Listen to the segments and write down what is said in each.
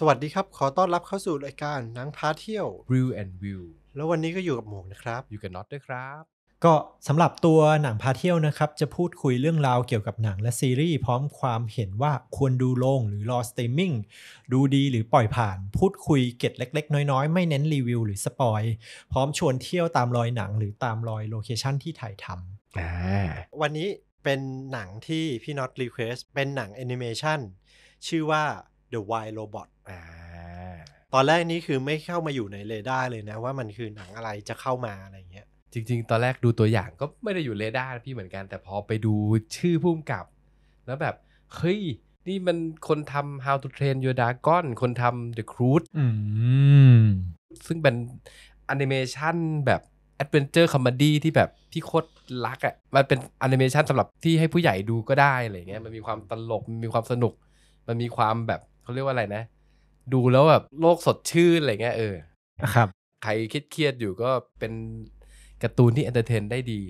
สวัสดีครับ ขอต้อนรับเข้าสู่รายการนังพาเที่ยว Real and View แล้ววันนี้ก็อยู่กับหมูนะครับ อยู่กับน็อตด้วยครับ ก็สำหรับตัวหนังพาเที่ยวนะครับ จะพูดคุยเรื่องราวเกี่ยวกับหนังและซีรีส์พร้อมความเห็นว่าควรดูลงหรือรอสตรีมมิ่งดูดีหรือปล่อยผ่านพูดคุยเก็ดเล็กๆน้อยๆ ไม่เน้นรีวิวหรือสปอยพร้อมชวนเที่ยวตามรอยหนังหรือตามรอยโลเคชันที่ถ่ายทำวันนี้เป็นหนังที่พี่น็อตรีเควสเป็นหนังแอนิเมชันชื่อว่า The Wild Robot อ่าตอนแรกนี้คือไม่เข้ามาอยู่ในเรดาร์เลยนะ ว่ามันคือหนังอะไรจะเข้ามาอะไรเงี้ย จริงๆ ตอนแรกดูตัวอย่างก็ไม่ได้อยู่เรดาร์พี่เหมือนกันแต่พอไปดูชื่อพุ่มกับ แล้วแบบ เฮ้ย นี่มันคนทำ How to Train Your Dragon คนทำ The Cruise ซึ่งเป็นแอนิเมชันแบบแอดเวนเจอร์คอมดี้ที่แบบพี่โคตรรักอะ่ะ มันเป็นแอนิเมชันสำหรับที่ให้ผู้ใหญ่ดูก็ได้อะไรเงี้ยมันมีความตลกมันมีความสนุก มันมีความแบบเขาเรียกว่าอะไรนะ ดูแล้วแบบโลกสดชื่นอะไรเงี้ยเออ ครับ ใครเครียดๆ อยู่ก็เป็นการ์ตูนที่เอนเตอร์เทนได้ดี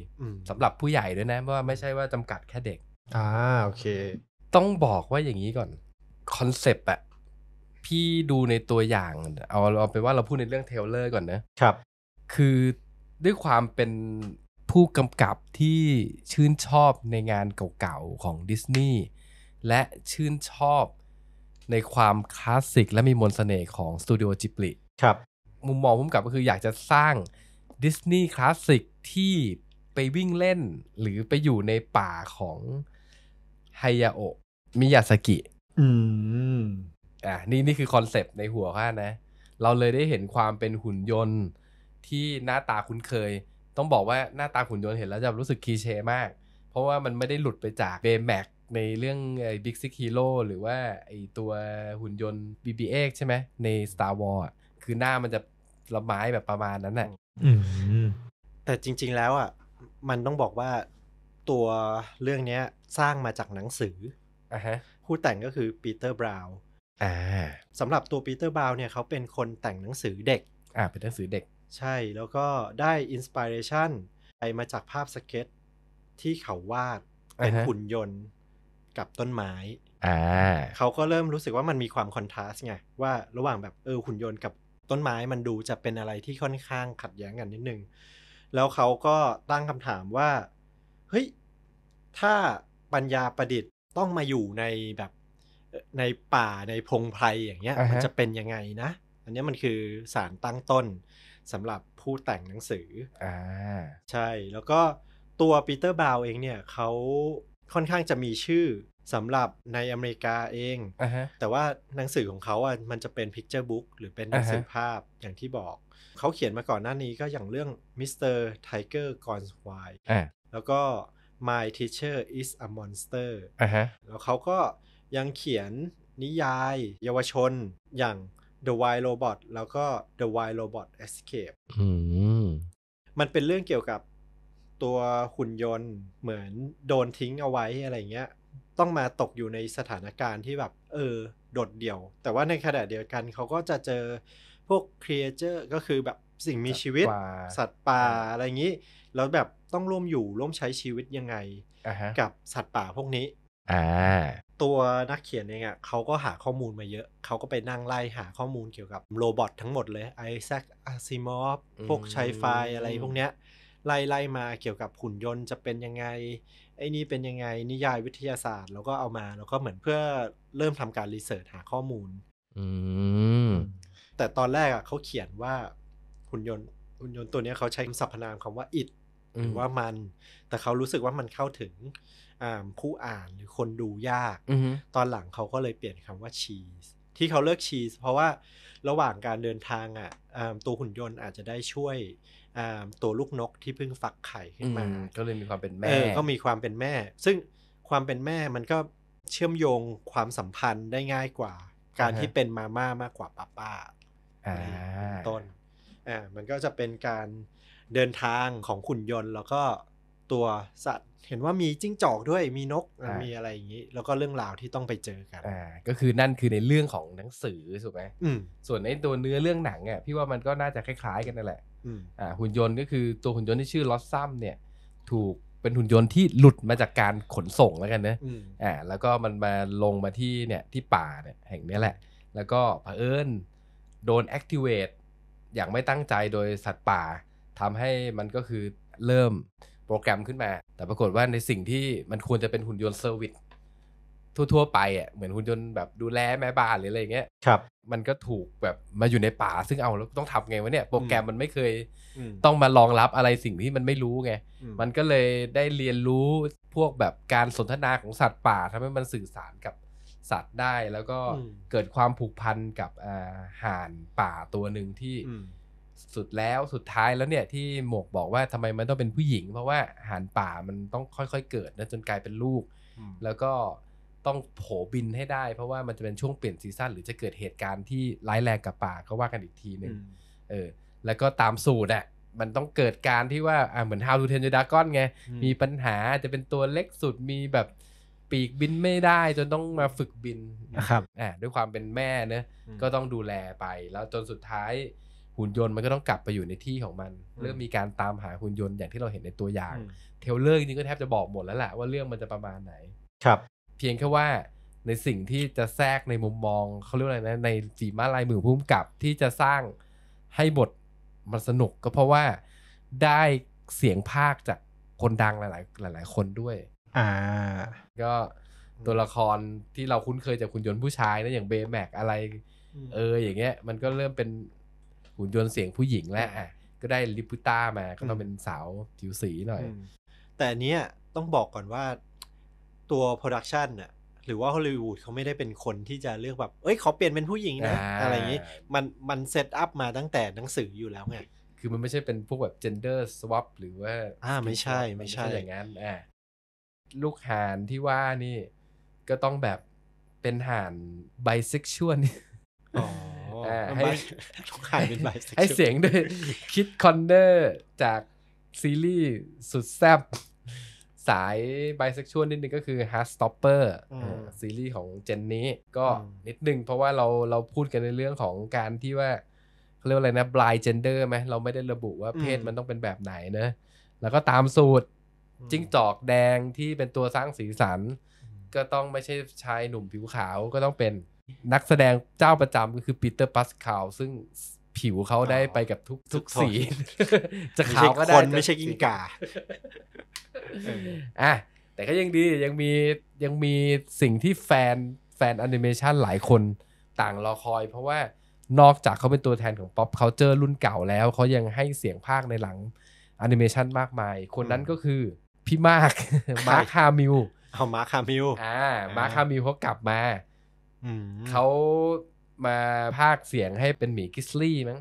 สำหรับผู้ใหญ่ด้วยนะ เพราะว่าไม่ใช่ว่าจำกัดแค่เด็ก อ่าโอเค ต้องบอกว่าอย่างนี้ก่อนคอนเซปต์อะพี่ดูในตัวอย่าง เอาเอาไปว่าเราพูดในเรื่องเทเลอร์ก่อนนะ ครับ คือด้วยความเป็นผู้กำกับที่ชื่นชอบในงานเก่าๆ ของดิสนีย์และชื่นชอบในความคลาสสิกและมีมนสเสน่ห์ของสตูดิโอจิบลิครับ มุมมองผมกับก็คืออยากจะสร้างดิสนีย์คลาสสิก ที่ไปวิ่งเล่น หรือไปอยู่ในป่าของไฮยาโอะมิยาสกิอืม อ่ะนี่นี่คือคอนเซปต์ในหัวข้านะ เราเลยได้เห็นความเป็นหุ่นยนต์ที่หน้าตาคุ้นเคย ต้องบอกว่าหน้าตาหุ่นยนต์เห็นแล้วจะรู้สึกคีเช่มาก เพราะว่ามันไม่ได้หลุดไปจากเบแม็กในเรื่องไอ้บิ๊กซิกฮีโร่หรือว่าไอ้ตัวหุ่นยนต์ BB-8 ใช่ไหมใน Star Wars คือหน้ามันจะละไม้แบบประมาณนั้นแหละแต่จริง ๆแล้วอ่ะมันต้องบอกว่าตัวเรื่องนี้สร้างมาจากหนังสืออ่ h u h ผู้แต่งก็คือปีเตอร์บราวน์สำหรับตัวปีเตอร์บราวน์เนี่ย เขาเป็นคนแต่งหนังสือเด็ก อ่าเป็นหนังสือเด็ก ใช่แล้วก็ได้อินสปิเรชันไปมาจากภาพสเก็ตที่เขาวาดเป็นหุ่นยนต์กับต้นไม้อ่าเขาก็เริ่มรู้สึกว่ามันมีความคอนทราสต์ไงว่าระหว่างแบบเออหุ่นยนต์กับต้นไม้มันดูจะเป็นอะไรที่ค่อนข้างขัดแย้งกันนิดนึง แล้วเขาก็ตั้งคำถามว่าเฮ้ยถ้าปัญญาประดิษฐ์ต้องมาอยู่ในแบบในป่าในพงไพรอย่างเงี้ย uh-huh. มันจะเป็นยังไงนะ อันนี้มันคือสารตั้งต้นสำหรับผู้แต่งหนังสืออ่าใช่ แล้วก็ตัวปีเตอร์บาวเองเนี่ยเขาค่อนข้างจะมีชื่อสำหรับในอเมริกาเอง uh-huh. แต่ว่าหนังสือของเขาอ่ะมันจะเป็นพิกเจอร์บุ๊กหรือเป็นหนังสือภาพอย่างที่บอก เขาเขียนมาก่อนหน้านี้ก็อย่างเรื่อง Mr. Tiger Gone Wild แล้วก็ My Teacher is a Monster uh-huh. แล้วเขาก็ยังเขียนนิยาย เยาวชนอย่าง The Wild Robot แล้วก็ The Wild Robot Escape มันเป็นเรื่องเกี่ยวกับตัวหุ่นยนต์เหมือนโดนทิ้งเอาไว้อะไรเงี้ย ต้องมาตกอยู่ในสถานการณ์ที่แบบเออ โดดเดี่ยว แต่ว่าในขณะเดียวกัน เขาก็จะเจอพวกครีเอเจอร์ก็คือแบบสิ่งมีชีวิต สัตว์ป่าอะไรอย่างนี้แล้วแบบต้องร่วมอยู่ร่วมใช้ชีวิตยังไง uh-huh. กับสัตว์ป่าพวกนี้ ตัวนักเขียนเองอะ่ะเขาก็หาข้อมูลมาเยอะเขาก็ไปนั่งไล่หาข้อมูลเกี่ยวกับโรบอททั้งหมดเลยไอแซคอาซิมอฟพวกชายไฟอะไรพวกเนี้ยไล่ไล่มาเกี่ยวกับหุ่นยนต์จะเป็นยังไงไอ้นี่เป็นยังไง นิยายวิทยาศาสตร์ แล้วก็เอามาแล้วก็เหมือนเพื่อเริ่มทำการรีเสิร์ชหาข้อมูลอืมแต่ตอนแรกอ่ะเขาเขียนว่าหุ่นยนต์ หุ่นยนต์ตัวนี้เขาใช้สรรพนามคำว่าอิดหรือว่ามัน แต่เขารู้สึกว่ามันเข้าถึงผู้อ่านหรือคนดูยาก ตอนหลังเขาก็เลยเปลี่ยนคำว่าชีสที่เขาเลิกชีสเพราะว่าระหว่างการเดินทางอ่ะตัวหุ่นยนต์อาจจะได้ช่วยตัวลูกนกที่เพิ่งฟักไข่ขึ้นมาก็เลยมีความเป็นแม่ ก็มีความเป็นแม่ ซึ่งความเป็นแม่มันก็เชื่อมโยงความสัมพันธ์ได้ง่ายกว่า การที่เป็นมาม่ามากกว่าป้าป้าต้น อ่า มันก็จะเป็นการเดินทางของขุนยนต์ แล้วก็ตัวสัตว์ เห็นว่ามีจิ้งจอกด้วย มีนกมีอะไรอย่างนี้ แล้วก็เรื่องราวที่ต้องไปเจอกันก็คือนั่นคือในเรื่องของหนังสือถูกไหมส่วนในตัวเนื้อเรื่องหนังอ่ะพี่ว่ามันก็น่าจะคล้าย ๆ กันนั่นแหละหุ่นยนต์ก็คือตัวหุ่นยนต์ที่ชื่อลอสซัมเนี่ยถูกเป็นหุ่นยนต์ที่หลุดมาจากการขนส่งแล้วกันนะอ่าแล้วก็มันมาลงมาที่เนี่ยที่ป่าเนี่ยแห่งนี้แหละ แล้วก็เผอิญโดนแอคทิเวตอย่างไม่ตั้งใจโดยสัตว์ป่า ทำให้มันก็คือเริ่มโปรแกรมขึ้นมา แต่ปรากฏว่าในสิ่งที่มันควรจะเป็นหุ่นยนต์เซอร์วิสทั่วๆไปอ่ะเหมือนหุ่นยนต์แบบดูแลแม่บ้านหรืออะไรเงี้ยครับมันก็ถูกแบบมาอยู่ในป่าซึ่งเอาแล้วต้องทำไงวะเนี่ยโปรแกรมมันไม่เคยต้องมารองรับอะไรสิ่งที่มันไม่รู้ไงมันก็เลยได้เรียนรู้พวกแบบการสนทนาของสัตว์ป่าทำให้มันสื่อสารกับสัตว์ได้ แล้วก็เกิดความผูกพันกับอ่าห่านป่าตัวหนึ่งที่สุดแล้วสุดท้ายแล้วเนี่ยที่หมวกบอกว่าทำไมมันต้องเป็นผู้หญิงเพราะว่าหานป่ามันต้องค่อยๆเกิดนะจนกลายเป็นลูกแล้วก็ต้องโผบินให้ได้เพราะว่ามันจะเป็นช่วงเปลี่ยนซีซันหรือจะเกิดเหตุการณ์ที่ร้ายแรงกับป่าก็ว่ากันอีกทีหนึ่งเออแล้วก็ตามสูตรอะมันต้องเกิดการที่ว่าอ่าเหมือนฮาวดูเทนเด y o u อนไงมีปัญหาจะเป็นตัวเล็กสุดมีแบบปีกบินไม่ได้จนต้องมาฝึกบินนะครับอ่าด้วยความเป็นแม่เนอะก็ต้องดูแลไป แล้วจนสุดท้ายหุ่นยนต์มันก็ต้องกลับไปอยู่ในที่ของมัน เริ่มมีการตามหาหุ่นยนต์อย่างที่เราเห็นในตัวอย่างเทเลอร์จริงก็แทบจะบอกหมดแล้วแหละว่าเรื่องมันจะประมาณไหนครับเพียงแค่ว่าในสิ่งที่จะแทรกในมุมมองเขาเรียกอะไรนะ ในจีมาลายมือพุ่มกับที่จะสร้างให้บทมันสนุกก็เพราะว่าได้เสียงภาคจากคนดังหลายๆ หลาย ๆ คนด้วย อ่า ก็ตัวละครที่เราคุ้นเคยจากคุณยนต์ผู้ชายนะอย่างเบแม็กอะไร เอออย่างเงี้ยมันก็เริ่มเป็นหุ่นยนต์เสียงผู้หญิงแล้วอ่ะก็ได้ลิปุต้ามาก็ต้องเป็นสาวผิวสีหน่อย แต่เนี้ยต้องบอกก่อนว่าตัวโปรดักชันน่ะหรือว่าฮอลลีวูดเขาไม่ได้เป็นคนที่จะเลือกแบบ เอ้ยขอเปลี่ยนเป็นผู้หญิงนะ อะไรอย่างนี้มันมันเซตอัพมาตั้งแต่หนังสืออยู่แล้วไง คือมันไม่ใช่เป็นพวกแบบ gender swap หรือว่าอ่าไม่ใช่ไม่ใช่อย่างนั้นอ่าลูกห่านที่ว่านี่ก็ต้องแบบเป็นห่านไบเซ็กชวลให้่าเให้เสียงด้วยคิดคอนเดอร์จากซีรีส์สุดแซ่บสายไบเซ็กชวลนิดนึงก็คือ Hard Stopper ซีรีส์ของเจนนี้ ก็นิดนึงเพราะว่าเราเราพูดกันในเรื่องของการที่ว่าเรียกว่าอะไรนะ blind gender ไหมเราไม่ได้ระบุว่าเพศมันต้องเป็นแบบไหนนะ แล้วก็ตามสูตรจิ้งจอกแดงที่เป็นตัวสร้างสีสัน ก็ต้องไม่ใช่ชายหนุ่มผิวขาวก็ต้องเป็นนักแสดงเจ้าประจำก็คือปีเตอร์ปัสคาลซึ่งผิวเขาได้ไปกับทุกทุกสี จะขาวก็ได้ไม่ใช่กิ้งก่าอ่ะแต่ก็ยังดียังมียังมีสิ่งที่แฟนแฟนแอนิเมชันหลายคนต่างรอคอยเพราะว่านอกจากเขาเป็นตัวแทนของอปเคา l t เ r อรุ่นเก่าแล้วเขายังให้เสียงภาคในหลังแอนิเมชันมากมาย คนนั้นก็คือ พี่มาก มาร์คฮามิลเอามาร์คฮามิลอ่า มาร์คฮามิลเขากลับมาเขามาภาคเสียงให้เป็นหมีกิสลี่มั้ง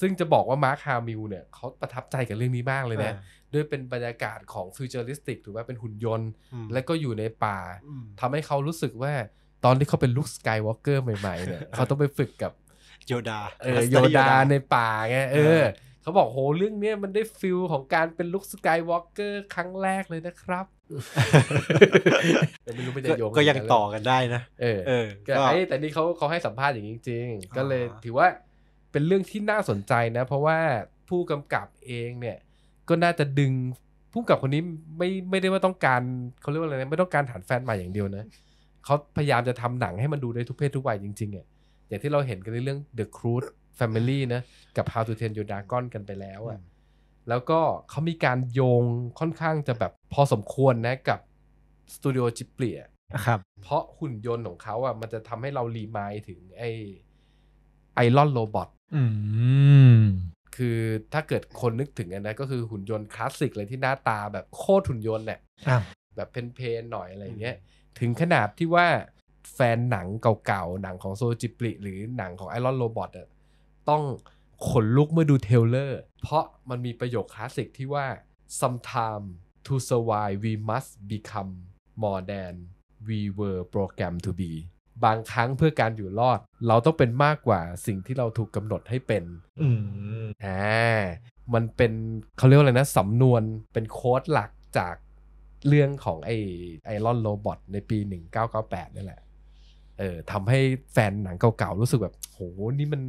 ซึ่งจะบอกว่ามาร์คฮามิลเนี่ยเขาประทับใจกับเรื่องนี้มากเลยนะ ด้วยเป็นบรรยากาศของฟิวเจอริสติกถือว่าเป็นหุ่นยนต์ และก็อยู่ในป่า ทำให้เขารู้สึกว่า ตอนที่เขาเป็นลุคสกายวอล์กเกอร์ใหม่ ๆ เนี่ยเขาต้องไปฝึกกับ โยดาเออโยดาในป่าไงเออเขาบอกโหเรื่องเนี้ยมันได้ฟิลของการเป็นลุคสกายวอล์กเกอร์ครั้งแรกเลยนะครับไม่รู้ไม่ได้โยงก็ยังต่อกันได้นะ เออเออแต่นี่เขาเขาให้สัมภาษณ์อย่างจริงก็เลยถือว่าเป็นเรื่องที่น่าสนใจนะเพราะว่าผู้กำกับเองเนี่ย ก็น่าจะดึงผู้กำกับคนนี้ไม่ไม่ได้ว่าต้องการเขาเรียกว่าอะไรนะไม่ต้องการฐานแฟนใหม่อย่างเดียวนะ เขาพยายามจะทำหนังให้มันดูได้ทุกเพศทุกวัยจริงๆอ่ะอย่างที่เราเห็นกันในเรื่อง The Cruise Family นะกับ How to Train Your Dragon กันไปแล้วอ่ะแล้วก็เขามีการโยงค่อนข้างจะแบบพอสมควรนะกับสตูดิโอจิเปียครับ เพราะหุ่นยนต์ของเขาอ่ะมันจะทำให้เรารีมายถึงไอไอรอนโรบอทคือถ้าเกิดคนนึกถึงนะก็คือหุ่นยนต์คลาสสิกเลยที่หน้าตาแบบโคตรหุ่นยนต์แหละแบบเพนๆหน่อยอะไรเงี้ย ถึงขนาดที่ว่าแฟนหนังเก่าๆ หนังของโซจิปริหรือหนังของไอรอนโรบอทอ่ะต้องขนลุกเมื่อดูเทเลอร์เพราะมันมีประโยคคลาสสิกที่ว่า sometime to survive we must become more than we were programmed to be บางครั้งเพื่อการอยู่รอดเราต้องเป็นมากกว่าสิ่งที่เราถูกกำหนดให้เป็นอ่ามันเป็นเขาเรียกว่าอะไรนะสำนวน เป็นโค้ดหลักจากเรื่องของไอไอรอนโรบอทในปี 1998นี่แหละเออทำให้แฟนหนังเก่าๆ รู้สึกแบบโหนี่มัน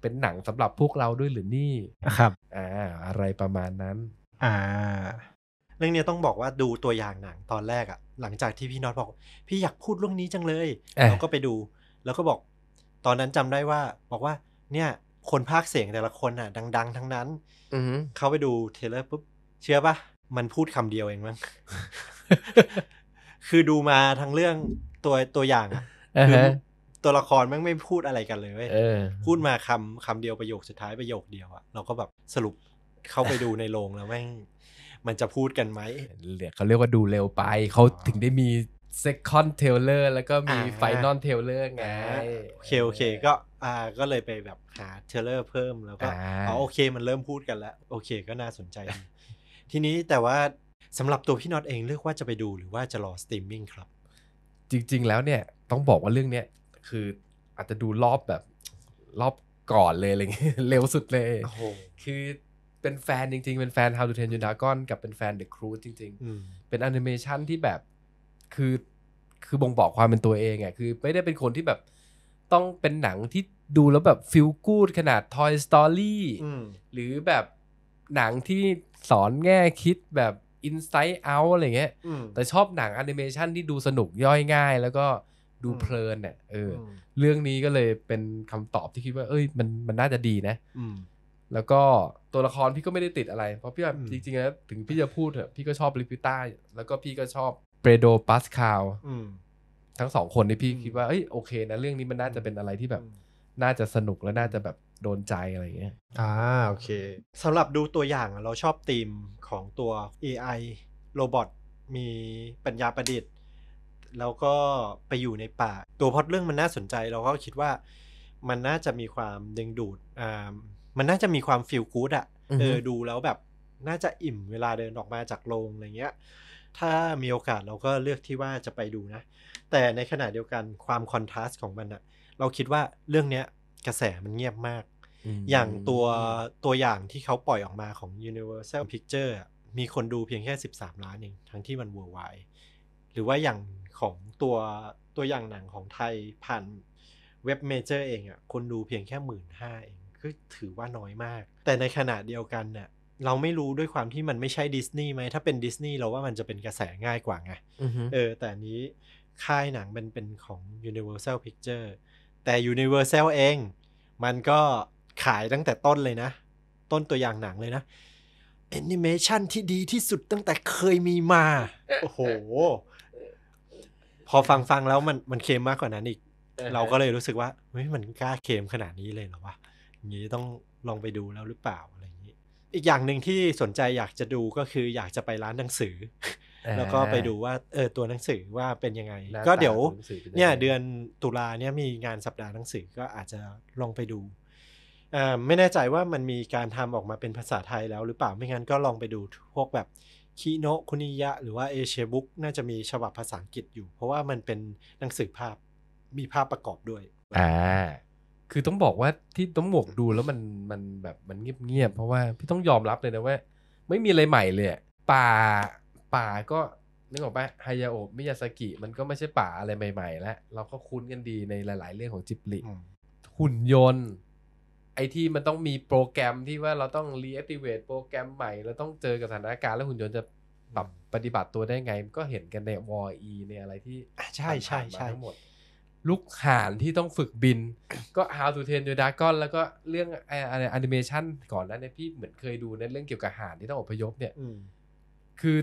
เป็นหนังสำหรับพวกเราด้วยหรือนี่ครับ อ่าอะไรประมาณนั้น อ่าเรื่องนี้ต้องบอกว่าดูตัวอย่างหนัง ตอนแรกอะหลังจากที่พี่น็อตบอกพี่อยากพูดเรื่องนี้จังเลยเราก็ไปดู แล้วก็บอก ตอนนั้นจำได้ว่าบอกว่า เนี่ย คนภาคเสียงแต่ละคนอะดังๆ ทั้งนั้นออืเขาไปดูเทเลอร์ปุ๊บเชื่อปะมันพูดคำเดียวเองมั้ง คือดูมาทั้งเรื่องตัวตัวอย่างอะคือตัวละครแม่งไม่พูดอะไรกันเลยเว้ยพูดมาคำคำเดียวประโยคสุดท้ายประโยคเดียวอะเราก็แบบสรุปเข้าไปดูในโรงแล้วแม่ง มันจะพูดกันไหมเขาเรียกว่าดูเร็วไป เขาถึงได้มี second trailer แล้วก็มี final t ทเล l e r ไงโอเค โอเคก็อ่าก็เลยไปแบบหาเทเลอร์เพิ่มแล้วก็อ๋อโอเคมันเริ่มพูดกันแล้ว โอเคก็น่าสนใจ ทีนี้แต่ว่าสำหรับตัวพี่น็อตเองเลือกว่าจะไปดูหรือว่าจะรอสตรีมมิ่งครับจริงๆแล้วเนี่ยต้องบอกว่าเรื่องเนี้ยคืออาจจะดูรอบแบบ รอบก่อนเลยอะไรเงี้ยเร็วสุดเลย คือเป็นแฟนจริงๆ เป็นแฟน How to Train Your Dragon กับเป็นแฟน The Crew จริงๆเป็นแอนิเมชันที่แบบคือคือบ่งบอกความเป็นตัวเองอ่ะคือไม่ได้เป็นคนที่แบบต้องเป็นหนังที่ดูแล้วแบบฟิลกูดขนาด Toy Story หรือแบบหนังที่สอนแง่คิดแบบ Inside Out อะไรเงี้ยแต่ชอบหนังแอนิเมชันที่ดูสนุกย่อยง่ายแล้วก็ดูเพลินเนี่ยเออ เรื่องนี้ก็เลยเป็นคำตอบที่คิดว่า เอ้ย มัน มันน่าจะดีนะ แล้วก็ตัวละครพี่ก็ไม่ได้ติดอะไร เพราะพี่แบบจริงๆแล้วถึงพี่จะพูดพี่ก็ชอบลิปิต้า แล้วก็พี่ก็ชอบเปโด ปาสคาลทั้งสองคนนี่พี่คิดว่า เอ้ย โอเคนะ เรื่องนี้มันน่าจะเป็นอะไรที่แบบ น่าจะสนุกและน่าจะแบบโดนใจอะไรเงี้ย อ่าโอเคสำหรับดูตัวอย่างเราชอบธีมของตัว AI โรบอทมีปัญญาประดิษฐ์แล้วก็ไปอยู่ในป่า ตัวพอดเรื่องมันน่าสนใจ เราก็คิดว่ามันน่าจะมีความดึงดูดอ่ามันน่าจะมีความฟิลกู๊ดอะเออ ดูแล้วแบบน่าจะอิ่มเวลาเดินออกมาจากโรงอะไรเงี้ย ถ้ามีโอกาสเราก็เลือกที่ว่าจะไปดูนะ แต่ในขณะเดียวกันความคอนทราสต์ของมันอะเราคิดว่าเรื่องเนี้ยกระแสมันเงียบมาก อย่างตัวตัวอย่างที่เขาปล่อยออกมาของ Universal Picture มีคนดูเพียงแค่13ล้านเอง ทั้งที่มัน w ัว l d w หรือว่าอย่างของตัวตัวอย่างหนังของไทยผ่านเว็บเมเจอร์เองอะ่ะคนดูเพียงแค่หมื่นห้าเองก็ถือว่าน้อยมาก แต่ในขณะเดียวกันเนี่ยเราไม่รู้ด้วยความที่มันไม่ใช่ดิสนีย์ไหมถ้าเป็นดิสนีย์ เราว่ามันจะเป็นกระแสง่ายกว่าไงเออ แต่นี้ค่ายหนังเป็นเป็นของ Universal Picture แต่ Universal เอง มันก็ขายตั้งแต่ต้นเลยนะ ต้นตัวอย่างหนังเลยนะแอนิเมชันที่ดีที่สุดตั้งแต่เคยมีมาโอ้โหพอฟังฟังแล้วมันมันเค็มมากกว่านั้นอีกเราก็เลยรู้สึกว่าเฮ้ยมันกล้าเค็มขนาดนี้เลยเหรอวะอย่างนี้ต้องลองไปดูแล้วหรือเปล่าอะไรอย่างนี้ อีกอย่างหนึ่งที่สนใจอยากจะดูก็คืออยากจะไปร้านหนังสือ แล้วก็ไปดูว่าเออตัวหนังสือว่าเป็นยังไง ก็เดี๋ยวเนี่ย เดือนตุลาเนี่ยมีงานสัปดาห์หนังสือก็อาจจะลองไปดู ไม่แน่ใจว่ามันมีการทำออกมาเป็นภาษาไทยแล้ว หรือเปล่าไม่งั้นก็ลองไปดูพวกแบบคิโนคุนิยะหรือว่าเอเชบุ๊กน่าจะมีฉบับภาษาอังกฤษอยู่เพราะว่ามันเป็นหนังสือภาพมีภาพประกอบด้วย อ่าคือต้องบอกว่าที่ต้องหมวกดูแล้วมันมันแบบมันเงียบๆเพราะว่าพี่ต้องยอมรับเลยนะว่าไม่มีอะไรใหม่เลยป่าป่าก็นึกออกปะฮายาโอบมิยาสกิ มันก็ไม่ใช่ป่าอะไรใหม่ๆแล้ว เราก็คุ้นกันดีในหลาย ๆ เรื่องของจิบลิหุ่นยนต์ไอที่มันต้องมีโปรแกรมที่ว่าเราต้องรีแอคทีเวตโปรแกรมใหม่ เราต้องเจอกับสถานการณ์แล้วหุ่นยนต์จะปรับปฏิบัติตัวได้ไง ก็เห็นกันในวออีในอะไรที่ใช่ใช่ ใช่ทั้งหมดลูกห่านที่ต้องฝึกบิน ก็ How to t ทนโดยดาก d r a แล้วก็เรื่องอะไรแอนิเมชันก่อนนั้นเนี่ยพี่เหมือนเคยดูในเรื่องเกี่ยวกับห่านที่ต้องอพยพเนี่ยคือ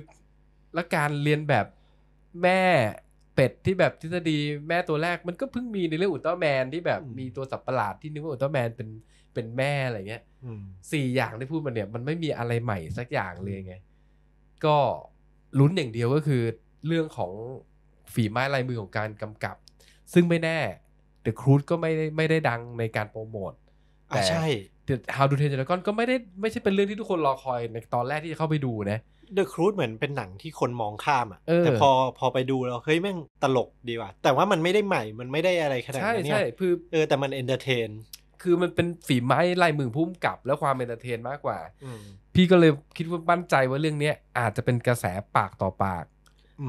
และการเรียนแบบแม่เป็ดที่แบบทฤษฎีแม่ตัวแรกมันก็เพิ่งมีในเรื่องอุลตร้าแมน ที่แบบมีตัวสับประหลาดที่นึกว่าอุลตร้าแมนเป็นเป็นแม่อะไรเงี้ยสี่อย่างที่พูดมาเนี่ยมันไม่มีอะไรใหม่สักอย่างเลยไงก็ลุ้นอย่างเดียวก็คือ เรื่องของฝีไม้ลายมือของการกำกับ ซึ่งไม่แน่แต่ครูดก็ไม่ได้ไม่ได้ดังในการโปรโมทแต่ใช่ How to Train Your Dragon ก็ไม่ได้ไม่ใช่เป็นเรื่องที่ทุกคนรอคอย ในตอนแรกที่จะเข้าไปดูนะ The Cruise เหมือนเป็นหนังที่คนมองข้ามอ่ะ แต่พอพอไปดูแล้วเฮ้ยแม่งตลกดีว่ะ แต่ว่ามันไม่ได้ใหม่ มันไม่ได้อะไรขนาดนั้นเนี่ยใช่คือเออแต่มันเอนเตอร์เทน คือมันเป็นฝีไม้ลายมือพุ่มกับแล้วความเอนเตอร์เทนมากกว่า พี่ก็เลยคิดว่ามั่นใจว่าเรื่องเนี้ย อาจจะเป็นกระแสปากต่อปาก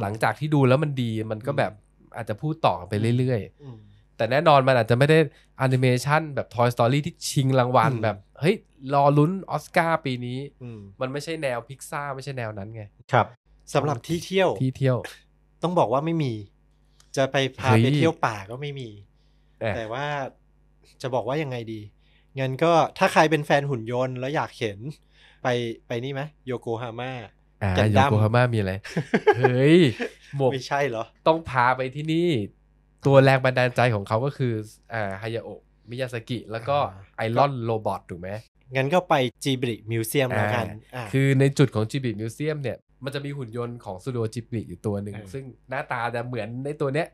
หลังจากที่ดูแล้วมันดี มันก็แบบอาจจะพูดต่อไปเรื่อยๆ แต่แน่นอนมันอาจจะไม่ได้อนิเมชันแบบ Toy Story ที่ชิงรางวัลแบบเฮ้ย รอลุ้นออสการ์ปีนี้ มันไม่ใช่แนวพิกซ่าไม่ใช่แนวนั้นไง ครับสำหรับที่เที่ยวที่เที่ยว ต้องบอกว่าไม่มี จะไปพาไปเที่ยวป่าก็ไม่มี แต่ว่าจะบอกว่ายังไงดีงั้นก็ถ้าใครเป็นแฟนหุ่นยนต์แล้วอยากเห็น ไปไปนี่ไหมโยโกฮาม่าแกนดัมโยโกฮาม่ามีอะไร เฮ้ยหมวกไม่ใช่เหรอ ต้องพาไปที่นี่ ตัวแรงบันดาลใจของเขาก็คืออ่าฮายาโอะมิยาสกิแล้วก็ไอรอนโรบอทถูกไหมงั้นก็ไปจีบริมิวเซียมแล้วกัน คือในจุดของจีบริมิวเซียมเนี่ย มันจะมีหุ่นยนต์ของสุดโอจิบริอยู่ตัวหนึ่ง ซึ่งหน้าตาจะเหมือนในตัวเนี้ย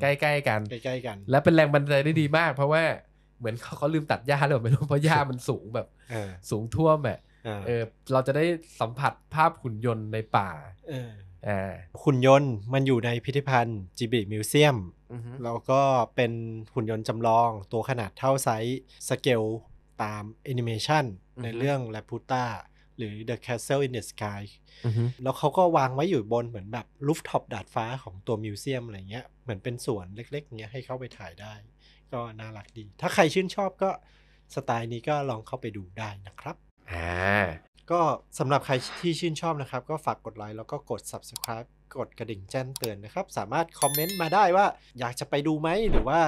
ใกล้ๆกันใกล้ๆกัน และเป็นแรงบันดาลใจได้ดีมาก เพราะว่าเหมือนเขาเขาลืมตัดหญ้าหรือไม่รู้เพราะหญ้ามันสูงแบบสูงท่วมอ่ะเออเราจะได้สัมผัสภาพหุ่นยนต์ในป่าอหุ่นยนต์มันอยู่ในพิพิธภัณฑ์จิบิมิวเซียม แล้วก็เป็นหุ่นยนต์จำลองตัวขนาดเท่าไซส์สเกลตามแอนิเมชันในเรื่องแลพูต้าหรือ The Castle in the Sky แล้วเขาก็วางไว้อยู่บนเหมือนแบบลูฟท็อปดาดฟ้าของตัวมิวเซียมอะไรเงี้ย เหมือนเป็นสวนเล็กๆเงี้ยให้เข้าไปถ่ายได้ก็น่ารักดี ถ้าใครชื่นชอบก็สไตล์นี้ก็ลองเข้าไปดูได้นะครับอ่าก็สำหรับใครที่ชื่นชอบนะครับ ก็ฝากกดไลค์แล้วก็กด subscribe กดกระดิ่งแจ้งเตือนนะครับ สามารถคอมเมนต์มาได้ว่า อยากจะไปดูไหม หรือว่า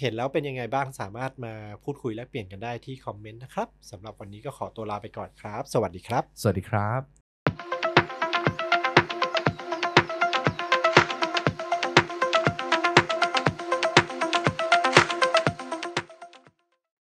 เห็นแล้วเป็นยังไงบ้างสามารถมาพูดคุยและเปลี่ยนกันได้ที่คอมเมนต์นะครับ สำหรับวันนี้ก็ขอตัวลาไปก่อนครับ สวัสดีครับ สวัสดีครับ